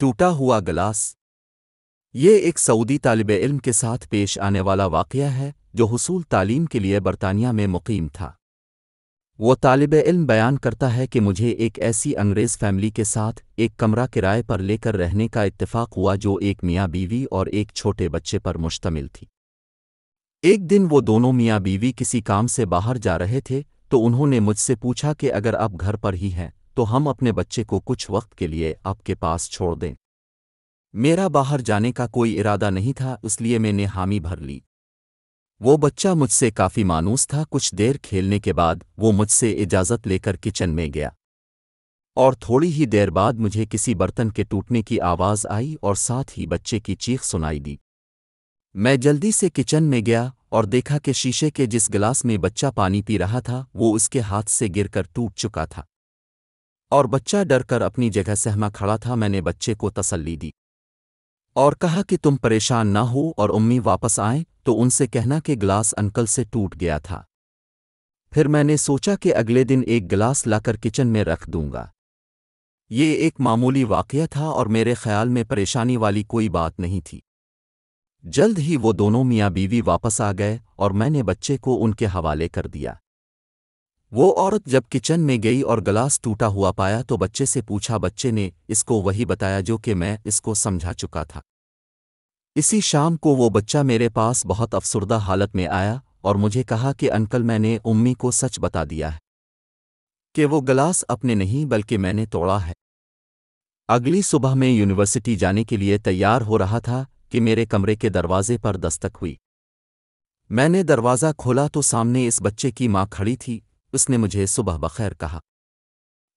टूटा हुआ गलास ये एक सऊदी तालब इल्म के साथ पेश आने वाला वाक़ है जो हसूल तालीम के लिए बरतानिया में मुकीम था वो तालब इल्म बयान करता है कि मुझे एक ऐसी अंग्रेज़ फैमिली के साथ एक कमरा किराए पर लेकर रहने का इत्तेफाक हुआ जो एक मियाँ बीवी और एक छोटे बच्चे पर मुश्तमिल थी एक दिन वो दोनों मियाँ बीवी किसी काम से बाहर जा रहे थे तो उन्होंने मुझसे पूछा कि अगर आप घर पर ही हैं तो हम अपने बच्चे को कुछ वक्त के लिए आपके पास छोड़ दें मेरा बाहर जाने का कोई इरादा नहीं था इसलिए मैंने हामी भर ली वो बच्चा मुझसे काफ़ी मानूस था कुछ देर खेलने के बाद वो मुझसे इजाज़त लेकर किचन में गया और थोड़ी ही देर बाद मुझे किसी बर्तन के टूटने की आवाज़ आई और साथ ही बच्चे की चीख सुनाई दी मैं जल्दी से किचन में गया और देखा कि शीशे के जिस गिलास में बच्चा पानी पी रहा था वो उसके हाथ से गिरकर टूट चुका था और बच्चा डरकर अपनी जगह सहमा खड़ा था मैंने बच्चे को तसल्ली दी और कहा कि तुम परेशान ना हो और उम्मी वापस आए तो उनसे कहना कि गिलास अंकल से टूट गया था फिर मैंने सोचा कि अगले दिन एक गिलास लाकर किचन में रख दूंगा ये एक मामूली वाक़ था और मेरे ख्याल में परेशानी वाली कोई बात नहीं थी जल्द ही वो दोनों मियाँ बीवी वापस आ गए और मैंने बच्चे को उनके हवाले कर दिया वो औरत जब किचन में गई और गलास टूटा हुआ पाया तो बच्चे से पूछा बच्चे ने इसको वही बताया जो कि मैं इसको समझा चुका था इसी शाम को वो बच्चा मेरे पास बहुत अफसरदा हालत में आया और मुझे कहा कि अंकल मैंने उम्मी को सच बता दिया है कि वो गलास अपने नहीं बल्कि मैंने तोड़ा है अगली सुबह मैं यूनिवर्सिटी जाने के लिए तैयार हो रहा था कि मेरे कमरे के दरवाजे पर दस्तक हुई मैंने दरवाज़ा खोला तो सामने इस बच्चे की माँ खड़ी थी उसने मुझे सुबह बखैर कहा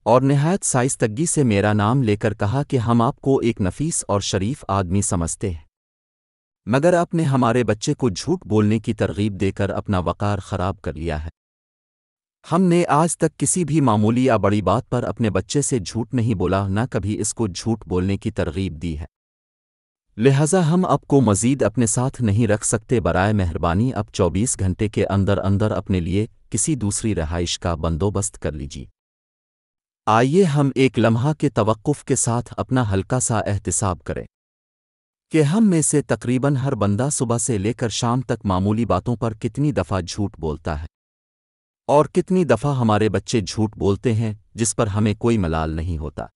और नहायत साइस्तगी से मेरा नाम लेकर कहा कि हम आपको एक नफीस और शरीफ आदमी समझते हैं मगर आपने हमारे बच्चे को झूठ बोलने की तरगीब देकर अपना वक़ार ख़राब कर लिया है हमने आज तक किसी भी मामूली या बड़ी बात पर अपने बच्चे से झूठ नहीं बोला न कभी इसको झूठ बोलने की तरगीब दी है लिहाजा हम आपको मज़ीद अपने साथ नहीं रख सकते बरए मेहरबानी अब 24 घंटे के अंदर अंदर अपने लिए किसी दूसरी रहाइश का बंदोबस्त कर लीजिए आइए हम एक लम्हा के तवक्फ़ के साथ अपना हल्का सा एहतसाब करें कि हम में से तकरीबन हर बंदा सुबह से लेकर शाम तक मामूली बातों पर कितनी दफ़ा झूठ बोलता है और कितनी दफ़ा हमारे बच्चे झूठ बोलते हैं जिस पर हमें कोई मलाल नहीं होता